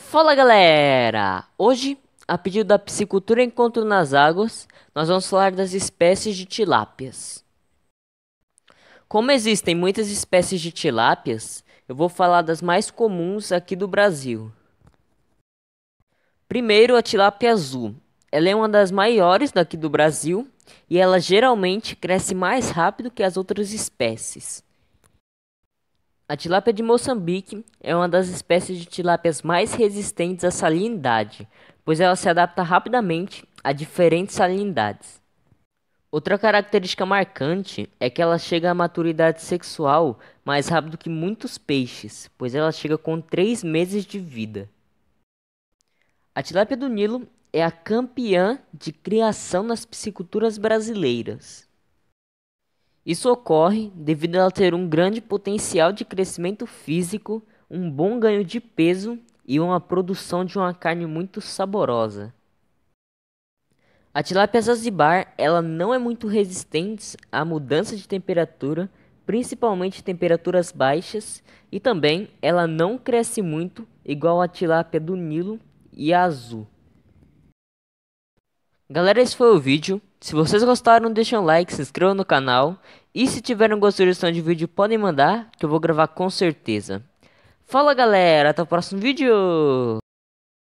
Fala galera! Hoje, a pedido da Psicultura Encontro nas Águas, nós vamos falar das espécies de tilápias. Como existem muitas espécies de tilápias, eu vou falar das mais comuns aqui do Brasil. Primeiro, a tilápia azul. Ela é uma das maiores daqui do Brasil e ela geralmente cresce mais rápido que as outras espécies. A tilápia de Moçambique é uma das espécies de tilápias mais resistentes à salinidade, pois ela se adapta rapidamente a diferentes salinidades. Outra característica marcante é que ela chega à maturidade sexual mais rápido que muitos peixes, pois ela chega com 3 meses de vida. A tilápia do Nilo é a campeã de criação nas pisciculturas brasileiras. Isso ocorre devido a ela ter um grande potencial de crescimento físico, um bom ganho de peso e uma produção de uma carne muito saborosa. A tilápia zanzibar ela não é muito resistente à mudança de temperatura, principalmente temperaturas baixas, e também ela não cresce muito igual a tilápia do Nilo e a azul. Galera, esse foi o vídeo. Se vocês gostaram, deixem um like, se inscrevam no canal. E se tiverem alguma sugestão de vídeo, podem mandar, que eu vou gravar com certeza. Fala galera, até o próximo vídeo!